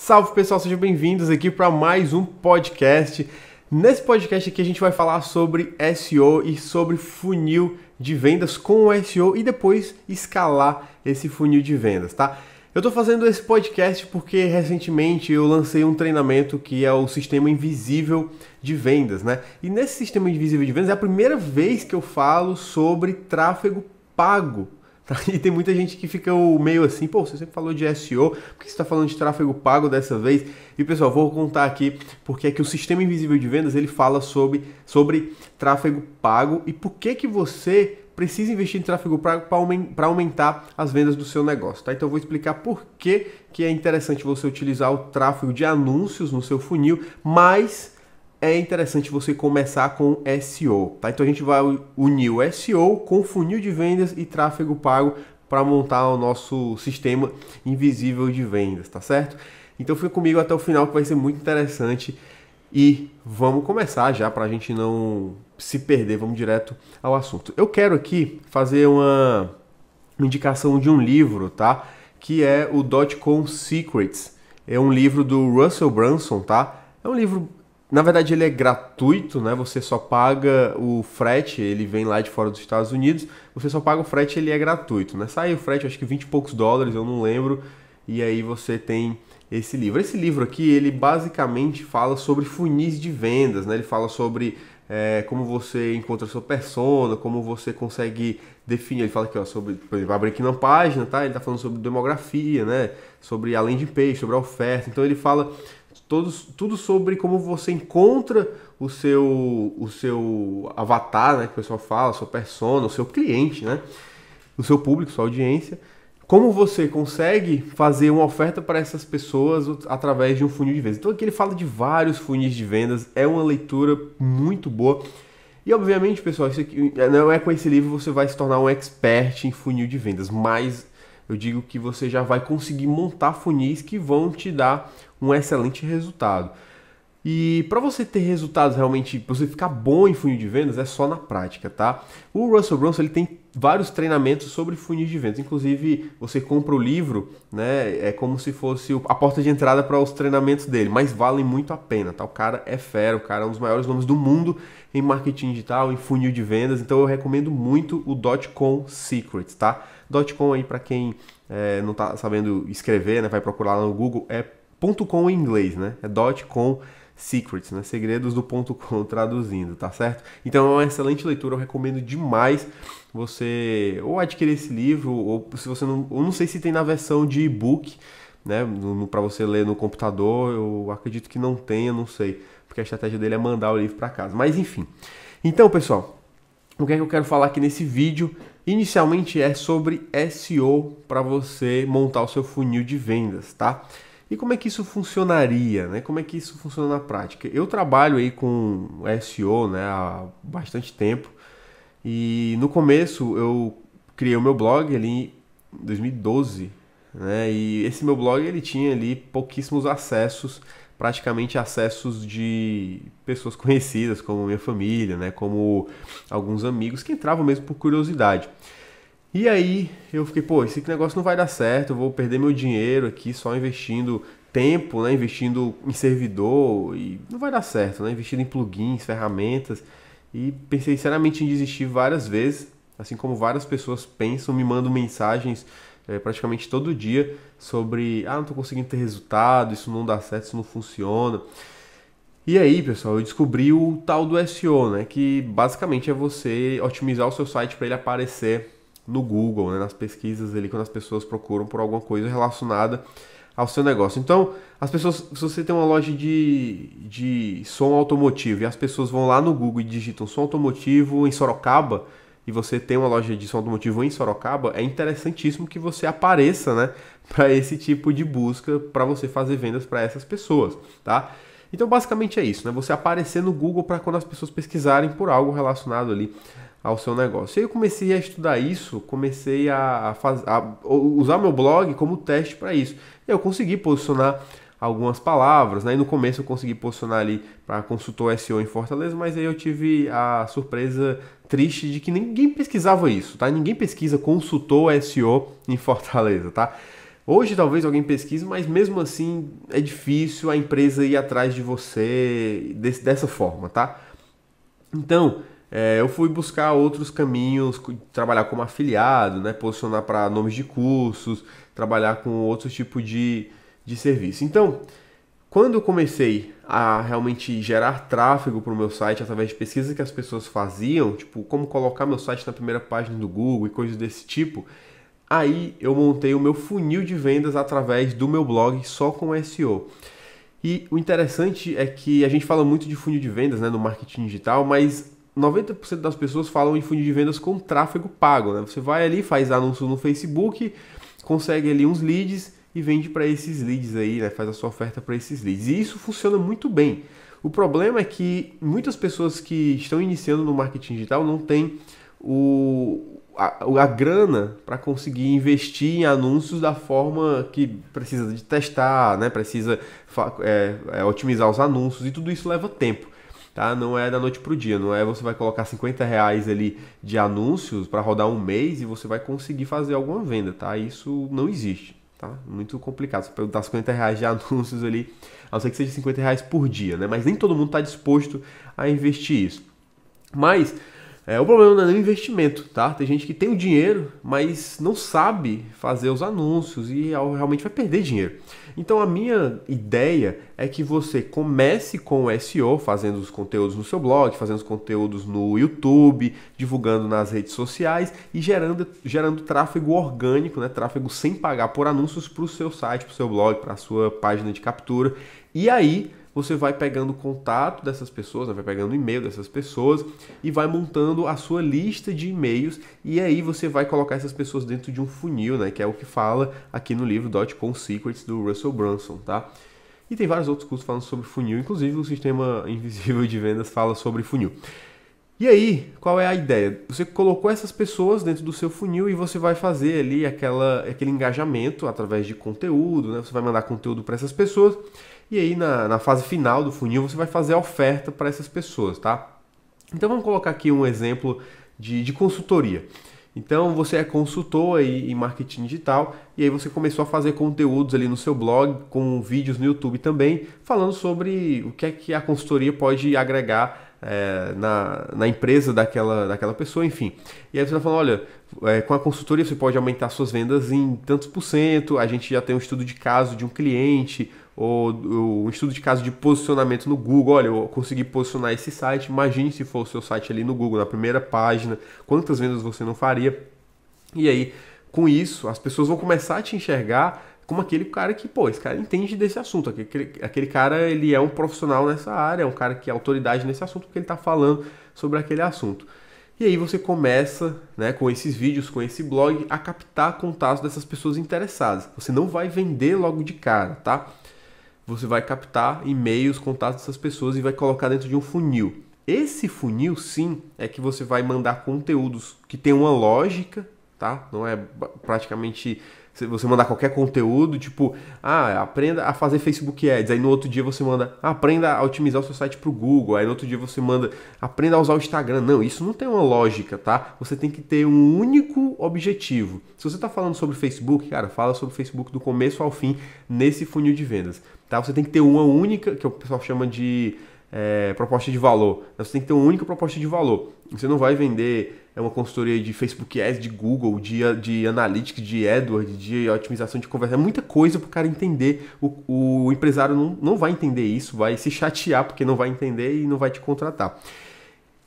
Salve pessoal, sejam bem-vindos aqui para mais um podcast. Nesse podcast aqui a gente vai falar sobre SEO e sobre funil de vendas com o SEO e depois escalar esse funil de vendas, tá? Eu estou fazendo esse podcast porque recentemente eu lancei um treinamento que é o sistema invisível de vendas, né? E nesse sistema invisível de vendas é a primeira vez que eu falo sobre tráfego pago Tá? E tem muita gente que fica meio assim, pô, você sempre falou de SEO, por que você está falando de tráfego pago dessa vez? E pessoal, vou contar aqui porque é que o sistema invisível de vendas ele fala sobre, sobre tráfego pago e por que que você precisa investir em tráfego pago para aumentar as vendas do seu negócio, tá? Então eu vou explicar por que, que é interessante você utilizar o tráfego de anúncios no seu funil, mas é interessante você começar com SEO, tá? Então a gente vai unir o SEO com funil de vendas e tráfego pago para montar o nosso sistema invisível de vendas, tá certo? Então fica comigo até o final que vai ser muito interessante e vamos começar já para a gente não se perder, vamos direto ao assunto. Eu quero aqui fazer uma indicação de um livro, tá? Que é o Dotcom Secrets. É um livro do Russell Brunson, tá? É um livro na verdade, ele é gratuito, né? Você só paga o frete, ele vem lá de fora dos Estados Unidos, você só paga o frete, ele é gratuito, né? Sai o frete, acho que 20 e poucos dólares, eu não lembro, e aí você tem esse livro. Esse livro aqui, ele basicamente fala sobre funis de vendas, né? Ele fala sobre é, como você encontra a sua persona, como você consegue definir. Ele fala aqui, ó, sobre, por exemplo, abrir aqui na página, tá? Ele tá falando sobre demografia, né? Sobre além de peixe, sobre a oferta. Então ele fala todos, tudo sobre como você encontra o seu, o seu avatar, né, que o pessoal fala, sua persona, o seu cliente, né, o seu público, sua audiência. Como você consegue fazer uma oferta para essas pessoas através de um funil de vendas. Então aqui ele fala de vários funis de vendas, é uma leitura muito boa. E obviamente, pessoal, isso aqui não é com esse livro você vai se tornar um expert em funil de vendas, mas eu digo que você já vai conseguir montar funis que vão te dar um excelente resultado. E para você ter resultados realmente, para você ficar bom em funil de vendas, é só na prática, tá? O Russell Brunson ele tem vários treinamentos sobre funis de vendas. Inclusive, você compra o livro, né? É como se fosse a porta de entrada para os treinamentos dele, mas valem muito a pena, tá? O cara é fera, o cara é um dos maiores nomes do mundo em marketing digital, em funil de vendas. Então eu recomendo muito o .com Secrets, tá? Dotcom aí para quem é, não está sabendo escrever, né, vai procurar lá no Google, é .com em inglês, né? É .com secrets, né? Segredos do .com traduzindo, tá certo? Então é uma excelente leitura, eu recomendo demais você ou adquirir esse livro ou se você não, eu não sei se tem na versão de e-book, né, para você ler no computador, eu acredito que não tenha, não sei, porque a estratégia dele é mandar o livro para casa. Mas enfim. Então, pessoal, o que é que eu quero falar aqui nesse vídeo? Inicialmente é sobre SEO para você montar o seu funil de vendas, tá? E como é que isso funcionaria, né? Como é que isso funciona na prática? Eu trabalho aí com SEO, né, há bastante tempo. E no começo eu criei o meu blog ali em 2012, né? E esse meu blog ele tinha ali pouquíssimos acessos praticamente acessos de pessoas conhecidas, como minha família, né, como alguns amigos que entravam mesmo por curiosidade. E aí eu fiquei, pô, esse negócio não vai dar certo, eu vou perder meu dinheiro aqui só investindo tempo, né, investindo em servidor e não vai dar certo, né, investindo em plugins, ferramentas. E pensei seriamente em desistir várias vezes, assim como várias pessoas pensam, me mandam mensagens é, praticamente todo dia sobre ah, não estou conseguindo ter resultado, isso não dá certo, isso não funciona. E aí, pessoal, eu descobri o tal do SEO, né? Que basicamente é você otimizar o seu site para ele aparecer no Google, né, nas pesquisas ali, quando as pessoas procuram por alguma coisa relacionada ao seu negócio. Então, as pessoas, se você tem uma loja de, de som automotivo e as pessoas vão lá no Google e digitam som automotivo em Sorocaba, e você tem uma loja de som automotivo em Sorocaba, é interessantíssimo que você apareça, né, para esse tipo de busca, para você fazer vendas para essas pessoas, tá? Então, basicamente é isso, né? Você aparecer no Google para quando as pessoas pesquisarem por algo relacionado ali ao seu negócio. E aí eu comecei a estudar isso, comecei a, faz, a usar meu blog como teste para isso. Eu consegui posicionar algumas palavras, né? E no começo eu consegui posicionar ali para consultor SEO em Fortaleza, mas aí eu tive a surpresa triste de que ninguém pesquisava isso, tá? Ninguém pesquisa consultor SEO em Fortaleza, tá? Hoje talvez alguém pesquise, mas mesmo assim é difícil a empresa ir atrás de você desse, dessa forma, tá? Então, é, eu fui buscar outros caminhos, trabalhar como afiliado, né, posicionar para nomes de cursos, trabalhar com outro tipo de de serviço. Então, quando eu comecei a realmente gerar tráfego para o meu site através de pesquisas que as pessoas faziam, tipo como colocar meu site na primeira página do Google e coisas desse tipo, aí eu montei o meu funil de vendas através do meu blog só com SEO. E o interessante é que a gente fala muito de funil de vendas né, no marketing digital, mas 90% das pessoas falam em funil de vendas com tráfego pago. Né? Você vai ali, faz anúncio no Facebook, consegue ali uns leads e vende para esses leads aí, né? faz a sua oferta para esses leads. E isso funciona muito bem. O problema é que muitas pessoas que estão iniciando no marketing digital não têm o, a, a grana para conseguir investir em anúncios da forma que precisa de testar, né? precisa é, é, otimizar os anúncios e tudo isso leva tempo. Tá? Não é da noite para o dia, não é você vai colocar 50 reais ali de anúncios para rodar um mês e você vai conseguir fazer alguma venda, tá? Isso não existe. Tá? Muito complicado. Você perguntar 50 reais de anúncios ali, a não ser que seja 50 reais por dia, né? Mas nem todo mundo está disposto a investir isso. Mas é, o problema não é nem o investimento, tá? Tem gente que tem o dinheiro, mas não sabe fazer os anúncios e é realmente vai perder dinheiro. Então a minha ideia é que você comece com o SEO, fazendo os conteúdos no seu blog, fazendo os conteúdos no YouTube, divulgando nas redes sociais e gerando, gerando tráfego orgânico, né? tráfego sem pagar por anúncios para o seu site, para o seu blog, para a sua página de captura. E aí você vai pegando contato dessas pessoas, né? vai pegando e-mail dessas pessoas e vai montando a sua lista de e-mails e aí você vai colocar essas pessoas dentro de um funil, né? Que é o que fala aqui no livro Dotcom Secrets do Russell Brunson, tá? E tem vários outros cursos falando sobre funil, inclusive o sistema invisível de vendas fala sobre funil. E aí, qual é a ideia? Você colocou essas pessoas dentro do seu funil e você vai fazer ali aquela, aquele engajamento através de conteúdo, né? Você vai mandar conteúdo para essas pessoas e aí na, na fase final do funil você vai fazer a oferta para essas pessoas, tá? Então vamos colocar aqui um exemplo de, de consultoria. Então você é consultor aí em marketing digital e aí você começou a fazer conteúdos ali no seu blog, com vídeos no YouTube também, falando sobre o que é que a consultoria pode agregar é, na, na empresa daquela, daquela pessoa, enfim. E aí você vai tá falando, olha, é, com a consultoria você pode aumentar suas vendas em tantos por cento, a gente já tem um estudo de caso de um cliente, ou um estudo de caso de posicionamento no Google. Olha, eu consegui posicionar esse site. Imagine se fosse o seu site ali no Google, na primeira página, quantas vendas você não faria. E aí, com isso, as pessoas vão começar a te enxergar como aquele cara que, pô, esse cara entende desse assunto. Aquele, aquele cara, ele é um profissional nessa área, é um cara que é autoridade nesse assunto, porque ele está falando sobre aquele assunto. E aí você começa, né, com esses vídeos, com esse blog, a captar contatos dessas pessoas interessadas. Você não vai vender logo de cara, tá? você vai captar e-mails, contatos dessas pessoas e vai colocar dentro de um funil. Esse funil, sim, é que você vai mandar conteúdos que tem uma lógica, tá? Não é praticamente você mandar qualquer conteúdo, tipo, ah, aprenda a fazer Facebook Ads. Aí no outro dia você manda, ah, aprenda a otimizar o seu site para o Google. Aí no outro dia você manda, aprenda a usar o Instagram. Não, isso não tem uma lógica, tá? Você tem que ter um único objetivo. Se você está falando sobre Facebook, cara, fala sobre Facebook do começo ao fim nesse funil de vendas, tá? Você tem que ter uma única, que o pessoal chama de é, proposta de valor. Você tem que ter uma única proposta de valor. Você não vai vender é uma consultoria de Facebook Ads, de Google, de, de Analytics, de AdWords, de otimização de conversa. É muita coisa para o cara entender. O, o empresário não, não vai entender isso, vai se chatear porque não vai entender e não vai te contratar.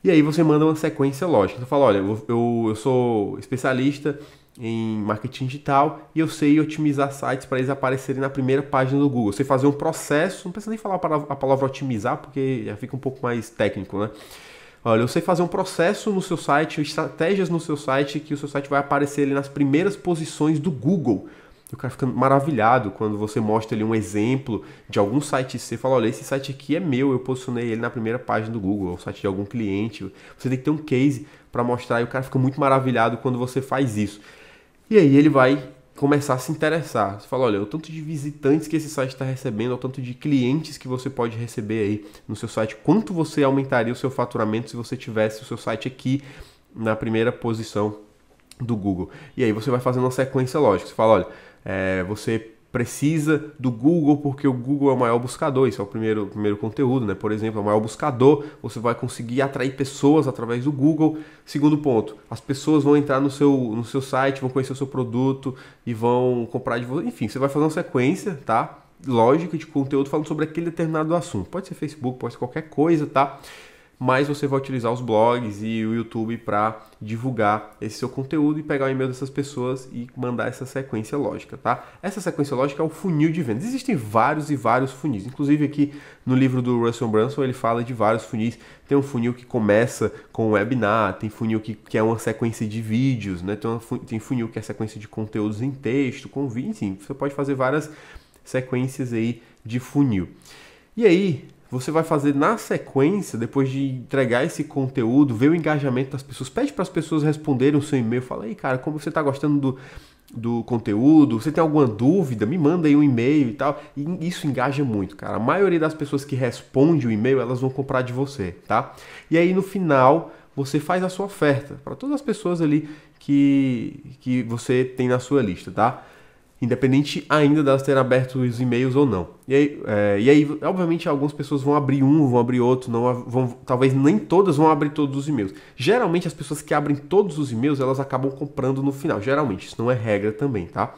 E aí você manda uma sequência lógica. Você fala, olha, eu, eu, sou especialista em marketing digital e eu sei otimizar sites para eles aparecerem na primeira página do Google. Você fazer um processo, não precisa nem falar a palavra, a palavra otimizar, porque já fica um pouco mais técnico, né? Olha, eu sei fazer um processo no seu site, estratégias no seu site, que o seu site vai aparecer ali nas primeiras posições do Google. E o cara fica maravilhado quando você mostra ali um exemplo de algum site seu. Fala, olha, esse site aqui é meu, eu posicionei ele na primeira página do Google, ou é o site de algum cliente. Você tem que ter um case para mostrar e o cara fica muito maravilhado quando você faz isso. E aí ele vai começar a se interessar. Você fala, olha, o tanto de visitantes que esse site está recebendo, o tanto de clientes que você pode receber aí no seu site, quanto você aumentaria o seu faturamento se você tivesse o seu site aqui na primeira posição do Google. E aí você vai fazendo uma sequência lógica. Você fala, olha, é, você precisa do Google porque o Google é o maior buscador, isso é o primeiro, primeiro conteúdo, né? Por exemplo, é o maior buscador, você vai conseguir atrair pessoas através do Google. Segundo ponto, as pessoas vão entrar no seu, no seu site, vão conhecer o seu produto e vão comprar de você. Enfim, você vai fazer uma sequência, tá? Lógica de conteúdo falando sobre aquele determinado assunto. Pode ser Facebook, pode ser qualquer coisa, tá? mais você vai utilizar os blogs e o YouTube para divulgar esse seu conteúdo e pegar o e-mail dessas pessoas e mandar essa sequência lógica, tá? Essa sequência lógica é o funil de vendas. Existem vários e vários funis. Inclusive aqui no livro do Russell Brunson ele fala de vários funis. Tem um funil que começa com o webinar, tem funil que, que é uma sequência de vídeos, né? Tem, funil, tem funil que é sequência de conteúdos em texto, com vídeo, enfim. Você pode fazer várias sequências aí de funil. E aí, você vai fazer na sequência, depois de entregar esse conteúdo, ver o engajamento das pessoas, pede para as pessoas responderem o seu e-mail, fala aí, cara, como você está gostando do, do conteúdo, você tem alguma dúvida, me manda aí um e-mail e tal. E isso engaja muito, cara. A maioria das pessoas que responde o e-mail, elas vão comprar de você, tá? E aí no final, você faz a sua oferta para todas as pessoas ali que, que você tem na sua lista, tá? independente ainda delas ter aberto os e-mails ou não. E aí, é, e aí, obviamente, algumas pessoas vão abrir um, vão abrir outro, não vão, talvez nem todas vão abrir todos os e-mails. Geralmente, as pessoas que abrem todos os e-mails, elas acabam comprando no final. Geralmente, isso não é regra também, tá?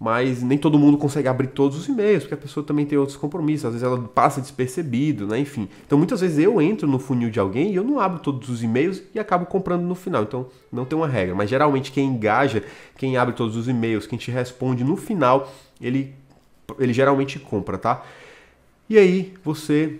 mas nem todo mundo consegue abrir todos os e-mails, porque a pessoa também tem outros compromissos, às vezes ela passa despercebido, né? Enfim. Então muitas vezes eu entro no funil de alguém e eu não abro todos os e-mails e acabo comprando no final. Então não tem uma regra, mas geralmente quem engaja, quem abre todos os e-mails, quem te responde no final, ele ele geralmente compra, tá? E aí você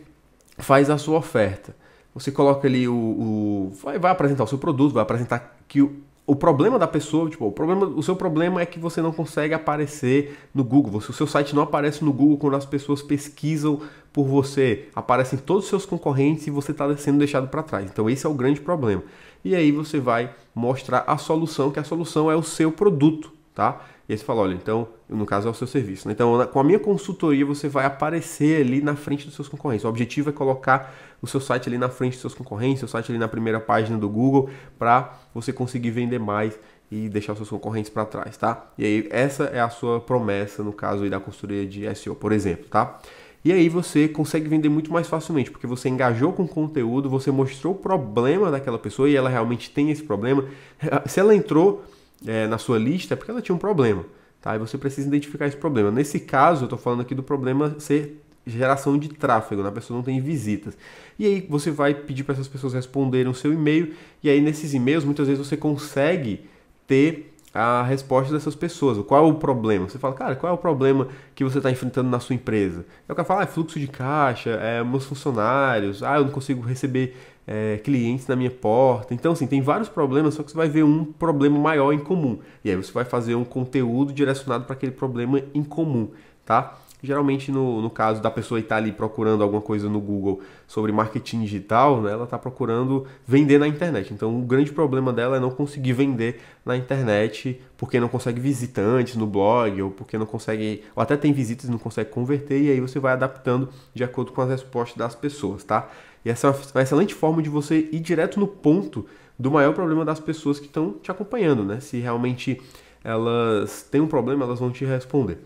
faz a sua oferta. Você coloca ali o, o vai, vai apresentar o seu produto, vai apresentar que o, o problema da pessoa, tipo, o, problema, o seu problema é que você não consegue aparecer no Google. Se o seu site não aparece no Google quando as pessoas pesquisam por você, aparecem todos os seus concorrentes e você está sendo deixado para trás. Então esse é o grande problema. E aí você vai mostrar a solução, que a solução é o seu produto, tá? E aí você fala, olha, então, no caso é o seu serviço. Né? Então, com a minha consultoria, você vai aparecer ali na frente dos seus concorrentes. O objetivo é colocar o seu site ali na frente dos seus concorrentes, seu site ali na primeira página do Google, para você conseguir vender mais e deixar os seus concorrentes para trás, tá? E aí, essa é a sua promessa, no caso aí da consultoria de SEO, por exemplo, tá? E aí você consegue vender muito mais facilmente, porque você engajou com conteúdo, você mostrou o problema daquela pessoa e ela realmente tem esse problema. Se ela entrou é, na sua lista é porque ela tinha um problema. Tá? E você precisa identificar esse problema. Nesse caso, eu estou falando aqui do problema ser geração de tráfego, né? a pessoa não tem visitas. E aí você vai pedir para essas pessoas responderem o seu e-mail, e aí nesses e-mails muitas vezes você consegue ter a resposta dessas pessoas. Qual é o problema? Você fala, cara, qual é o problema que você está enfrentando na sua empresa? Aí o cara fala, ah, é fluxo de caixa, é meus funcionários, ah, eu não consigo receber é, clientes na minha porta. Então, assim, tem vários problemas, só que você vai ver um problema maior em comum. E aí você vai fazer um conteúdo direcionado para aquele problema em comum, tá? Geralmente, no, no caso da pessoa estar ali procurando alguma coisa no Google sobre marketing digital, né, ela está procurando vender na internet. Então, o grande problema dela é não conseguir vender na internet porque não consegue visitantes no blog, ou porque não consegue, ou até tem visitas e não consegue converter, e aí você vai adaptando de acordo com as respostas das pessoas, tá? E essa é uma excelente forma de você ir direto no ponto do maior problema das pessoas que estão te acompanhando, né? Se realmente elas têm um problema, elas vão te responder.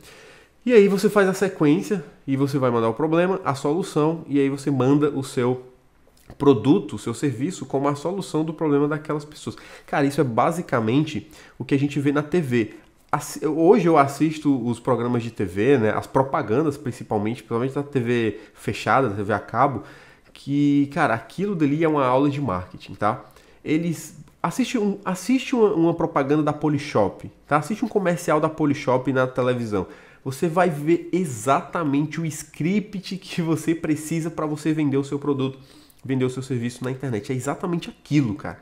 E aí você faz a sequência e você vai mandar o problema, a solução, e aí você manda o seu produto, o seu serviço, como a solução do problema daquelas pessoas. Cara, isso é basicamente o que a gente vê na TV. Hoje eu assisto os programas de TV, né, as propagandas principalmente, principalmente na TV fechada, na TV a cabo, que, cara, aquilo dali é uma aula de marketing, tá? Eles assiste, um, assiste uma, uma propaganda da Polishop, tá? Assiste um comercial da Polishop na televisão você vai ver exatamente o script que você precisa para você vender o seu produto, vender o seu serviço na internet. É exatamente aquilo, cara.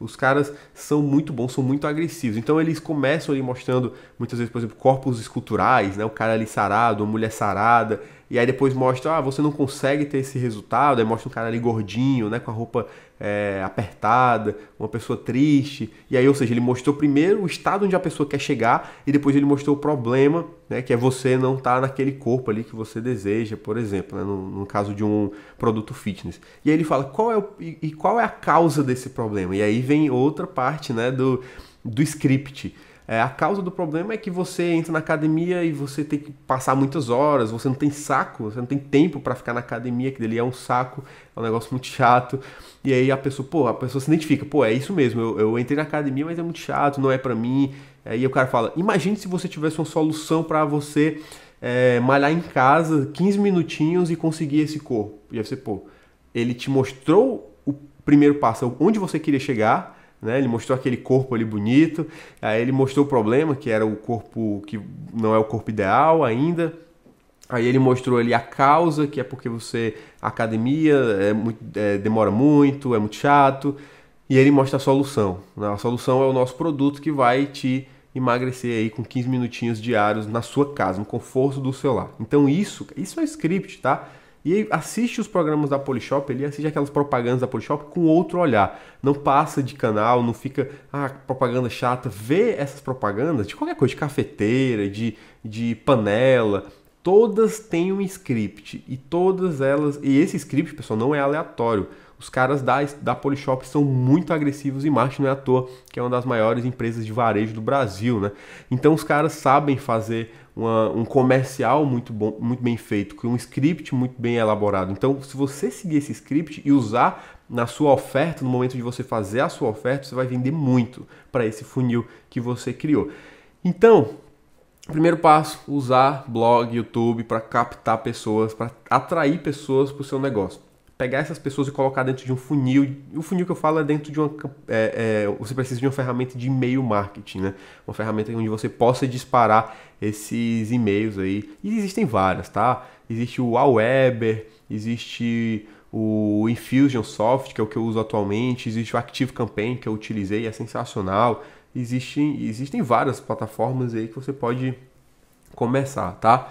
Os caras são muito bons, são muito agressivos. Então eles começam ali mostrando, muitas vezes, por exemplo, corpos esculturais, né? O cara ali sarado, a mulher sarada. E aí depois mostra, ah, você não consegue ter esse resultado. Aí mostra um cara ali gordinho, né? Com a roupa é, apertada, uma pessoa triste. E aí, ou seja, ele mostrou primeiro o estado onde a pessoa quer chegar e depois ele mostrou o problema, né, que é você não estar tá naquele corpo ali que você deseja, por exemplo, né, no, no, caso de um produto fitness. E aí ele fala qual é o, e, e qual é a causa desse problema. E aí vem outra parte né, do, do script é, a causa do problema é que você entra na academia e você tem que passar muitas horas, você não tem saco, você não tem tempo para ficar na academia, que dele é um saco, é um negócio muito chato. E aí a pessoa, pô, a pessoa se identifica, pô, é isso mesmo, eu, eu entrei na academia, mas é muito chato, não é para mim. É, e o cara fala: imagine se você tivesse uma solução para você é, malhar em casa 15 minutinhos e conseguir esse corpo. E aí você, pô, ele te mostrou o primeiro passo, onde você queria chegar né? Ele mostrou aquele corpo ali bonito, aí ele mostrou o problema, que era o corpo que não é o corpo ideal ainda. Aí ele mostrou ali a causa, que é porque você academia é muito, é, demora muito, é muito chato. E ele mostra a solução. Né? A solução é o nosso produto que vai te emagrecer aí com 15 minutinhos diários na sua casa, no conforto do seu lar. Então isso, isso é script, tá? E assiste os programas da Polishop ali, assiste aquelas propagandas da Polishop com outro olhar. Não passa de canal, não fica, ah, propaganda chata. Vê essas propagandas de qualquer coisa, de cafeteira, de, de panela. Todas têm um script. E todas elas. E esse script, pessoal, não é aleatório. Os caras da, da Polishop são muito agressivos e Marte não é à toa, que é uma das maiores empresas de varejo do Brasil, né? Então os caras sabem fazer uma, um comercial muito bom, muito bem feito, com um script muito bem elaborado. Então, se você seguir esse script e usar na sua oferta, no momento de você fazer a sua oferta, você vai vender muito para esse funil que você criou. Então, primeiro passo, usar blog, YouTube para captar pessoas, para atrair pessoas para o seu negócio pegar essas pessoas e colocar dentro de um funil. O funil que eu falo é dentro de uma. É, é, você precisa de uma ferramenta de e-mail marketing, né? Uma ferramenta onde você possa disparar esses e-mails aí. E existem várias, tá? Existe o Aweber, existe o Infusionsoft, que é o que eu uso atualmente, existe o ActiveCampaign, que eu utilizei, é sensacional. Existem, existem várias plataformas aí que você pode começar, tá?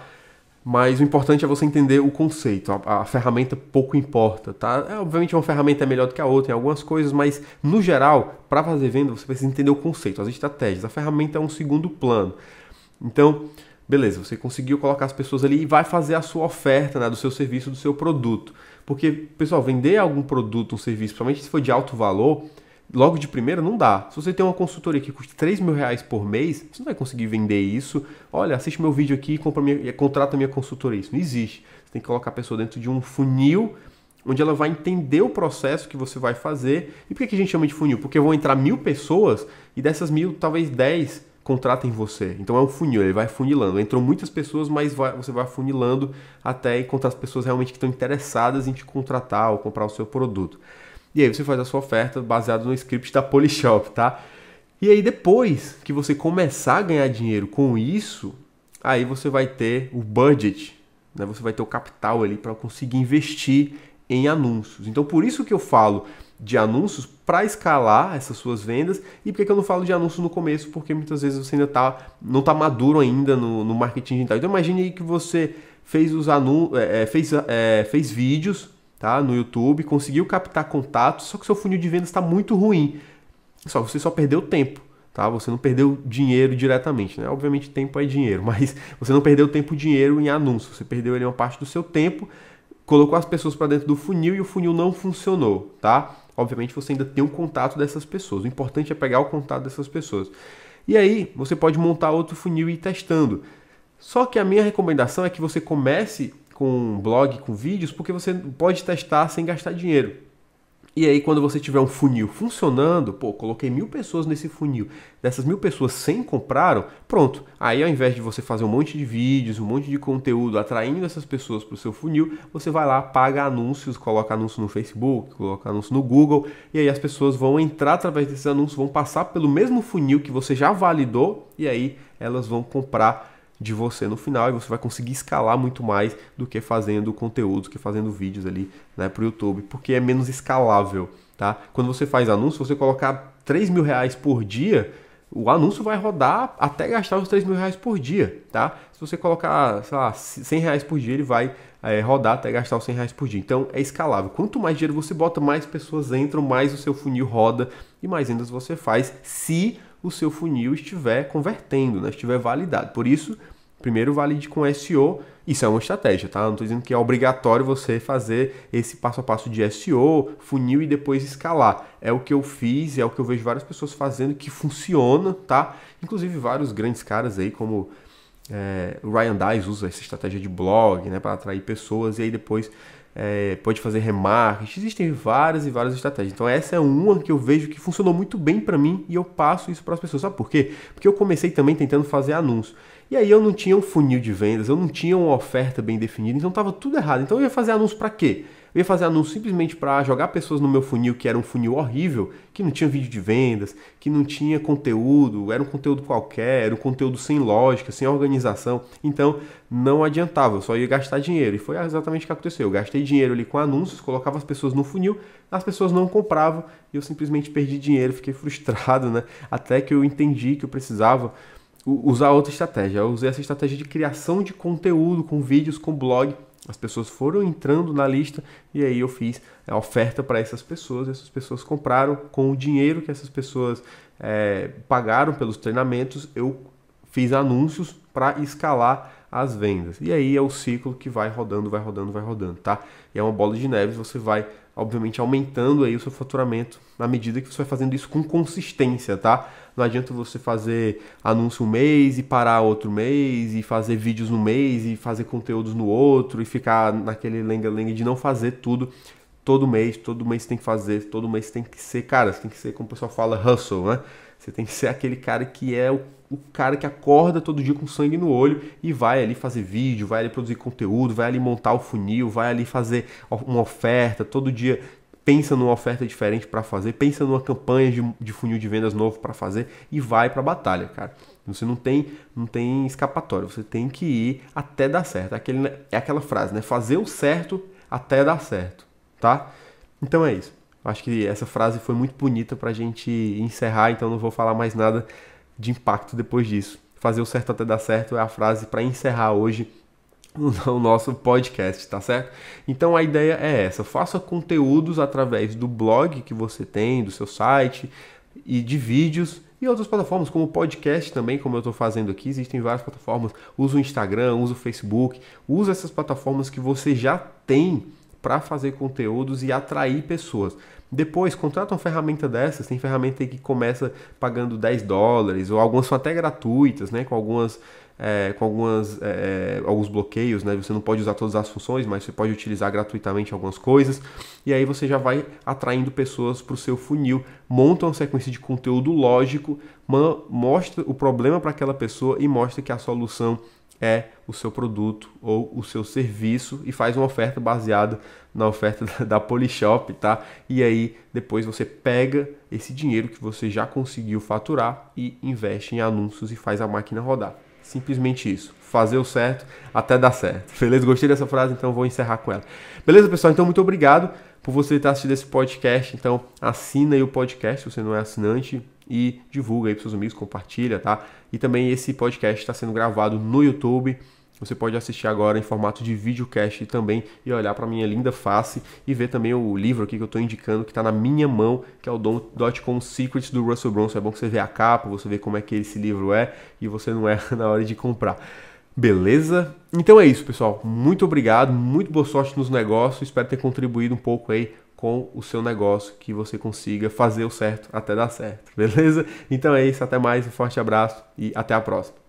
Mas o importante é você entender o conceito. A, a, ferramenta pouco importa, tá? É, obviamente uma ferramenta é melhor do que a outra em algumas coisas, mas no geral, para fazer venda, você precisa entender o conceito, as estratégias. A ferramenta é um segundo plano. Então, beleza, você conseguiu colocar as pessoas ali e vai fazer a sua oferta né, do seu serviço, do seu produto. Porque, pessoal, vender algum produto, um serviço, principalmente se for de alto valor, logo de primeira não dá. Se você tem uma consultoria que custa 3 mil reais por mês, você não vai conseguir vender isso. Olha, assiste meu vídeo aqui compra minha, eh, contrata minha consultoria. Isso não existe. Você tem que colocar a pessoa dentro de um funil onde ela vai entender o processo que você vai fazer. E por que a gente chama de funil? Porque vão entrar mil pessoas e dessas mil, talvez 10 contratem você. Então é um funil, ele vai funilando. Entrou muitas pessoas, mas vai, você vai funilando até encontrar as pessoas realmente que estão interessadas em te contratar ou comprar o seu produto. E aí você faz a sua oferta baseado no script da Polishop, tá? E aí depois que você começar a ganhar dinheiro com isso, aí você vai ter o budget, né? Você vai ter o capital ali para conseguir investir em anúncios. Então por isso que eu falo de anúncios para escalar essas suas vendas e por que eu não falo de anúncios no começo? Porque muitas vezes você ainda tá, não está maduro ainda no, no, marketing digital. Então imagine aí que você fez os anúncios, é, é, fez, é, fez vídeos tá? no YouTube, conseguiu captar contatos, só que seu funil de vendas está muito ruim. Só você só perdeu tempo, tá? Você não perdeu dinheiro diretamente, né? Obviamente tempo é dinheiro, mas você não perdeu tempo e dinheiro em anúncio, você perdeu ali uma parte do seu tempo, colocou as pessoas para dentro do funil e o funil não funcionou, tá? Obviamente você ainda tem um contato dessas pessoas. O importante é pegar o contato dessas pessoas. E aí, você pode montar outro funil e ir testando. Só que a minha recomendação é que você comece com blog, com vídeos, porque você pode testar sem gastar dinheiro. E aí, quando você tiver um funil funcionando, pô, coloquei mil pessoas nesse funil, dessas mil pessoas 100 compraram, pronto. Aí, ao invés de você fazer um monte de vídeos, um monte de conteúdo atraindo essas pessoas para o seu funil, você vai lá, paga anúncios, coloca anúncio no Facebook, coloca anúncio no Google, e aí as pessoas vão entrar através desses anúncios, vão passar pelo mesmo funil que você já validou, e aí elas vão comprar de você no final e você vai conseguir escalar muito mais do que fazendo conteúdo, que fazendo vídeos ali né, para o YouTube, porque é menos escalável. Tá? Quando você faz anúncio, você colocar 3 mil reais por dia, o anúncio vai rodar até gastar os 3 mil reais por dia, tá? Se você colocar, sei lá, 100 reais por dia, ele vai é, rodar até gastar os 100 reais por dia. Então, é escalável. Quanto mais dinheiro você bota, mais pessoas entram, mais o seu funil roda e mais vendas você faz se o seu funil estiver convertendo, né? estiver validado. Por isso, Primeiro valide com SEO, isso é uma estratégia, tá? Não estou dizendo que é obrigatório você fazer esse passo a passo de SEO, funil e depois escalar. É o que eu fiz, é o que eu vejo várias pessoas fazendo que funciona, tá? Inclusive vários grandes caras aí, como é, o Ryan Dice usa essa estratégia de blog, né, para atrair pessoas e aí depois é, pode fazer remarketing. Existem várias e várias estratégias. Então essa é uma que eu vejo que funcionou muito bem para mim e eu passo isso para as pessoas. Sabe por quê? Porque eu comecei também tentando fazer anúncios. E aí eu não tinha um funil de vendas, eu não tinha uma oferta bem definida, então estava tudo errado. Então eu ia fazer anúncio para quê? Eu ia fazer anúncio simplesmente para jogar pessoas no meu funil que era um funil horrível, que não tinha vídeo de vendas, que não tinha conteúdo, era um conteúdo qualquer, era um conteúdo sem lógica, sem organização. Então não adiantava, eu só ia gastar dinheiro. E foi exatamente o que aconteceu. Eu gastei dinheiro ali com anúncios, colocava as pessoas no funil, as pessoas não compravam e eu simplesmente perdi dinheiro, fiquei frustrado, né? Até que eu entendi que eu precisava usar outra estratégia. Eu usei essa estratégia de criação de conteúdo com vídeos, com blog. As pessoas foram entrando na lista e aí eu fiz a oferta para essas pessoas. Essas pessoas compraram com o dinheiro que essas pessoas é, pagaram pelos treinamentos. Eu fiz anúncios para escalar as vendas. E aí é o ciclo que vai rodando, vai rodando, vai rodando, tá? E é uma bola de neve. Você vai, obviamente, aumentando aí o seu faturamento na medida que você vai fazendo isso com consistência, tá? Não adianta você fazer anúncio um mês e parar outro mês, e fazer vídeos no mês, e fazer conteúdos no outro, e ficar naquele lenga-lenga de não fazer tudo todo mês. Todo mês tem que fazer, todo mês tem que ser, cara, você tem que ser, como o pessoal fala, hustle, né? Você tem que ser aquele cara que é o, o, cara que acorda todo dia com sangue no olho e vai ali fazer vídeo, vai ali produzir conteúdo, vai ali montar o funil, vai ali fazer uma oferta, todo dia pensa numa oferta diferente para fazer, pensa numa campanha de, de funil de vendas novo para fazer e vai para a batalha, cara. Você não tem, não tem escapatória, você tem que ir até dar certo. Aquele, é aquela frase, né? Fazer o certo até dar certo, tá? Então é isso. Acho que essa frase foi muito bonita para a gente encerrar, então não vou falar mais nada de impacto depois disso. Fazer o certo até dar certo é a frase para encerrar hoje o nosso podcast, tá certo? Então a ideia é essa: faça conteúdos através do blog que você tem, do seu site e de vídeos e outras plataformas, como podcast também, como eu estou fazendo aqui, existem várias plataformas. Usa o Instagram, usa o Facebook, usa essas plataformas que você já tem para fazer conteúdos e atrair pessoas. Depois, contrata uma ferramenta dessas, tem ferramenta que começa pagando 10 dólares, ou algumas são até gratuitas, né? Com algumas é, com algumas, é, é, alguns bloqueios, né? Você não pode usar todas as funções, mas você pode utilizar gratuitamente algumas coisas. E aí você já vai atraindo pessoas para o seu funil, monta uma sequência de conteúdo lógico, mostra o problema para aquela pessoa e mostra que a solução é o seu produto ou o seu serviço e faz uma oferta baseada na oferta da, Polishop, tá? E aí depois você pega esse dinheiro que você já conseguiu faturar e investe em anúncios e faz a máquina rodar simplesmente isso. Fazer o certo até dar certo. Beleza? Gostei dessa frase, então vou encerrar com ela. Beleza, pessoal? Então, muito obrigado por você estar assistindo esse podcast. Então, assina aí o podcast, se você não é assinante, e divulga aí para seus amigos, compartilha, tá? E também esse podcast está sendo gravado no YouTube você pode assistir agora em formato de videocast também e olhar para minha linda face e ver também o livro aqui que eu estou indicando que está na minha mão, que é o Dotcom Secrets do Russell Bronson. É bom que você vê a capa, você vê como é que esse livro é e você não erra na hora de comprar. Beleza? Então é isso, pessoal. Muito obrigado, muito boa sorte nos negócios. Espero ter contribuído um pouco aí com o seu negócio, que você consiga fazer o certo até dar certo. Beleza? Então é isso, até mais, um forte abraço e até a próxima.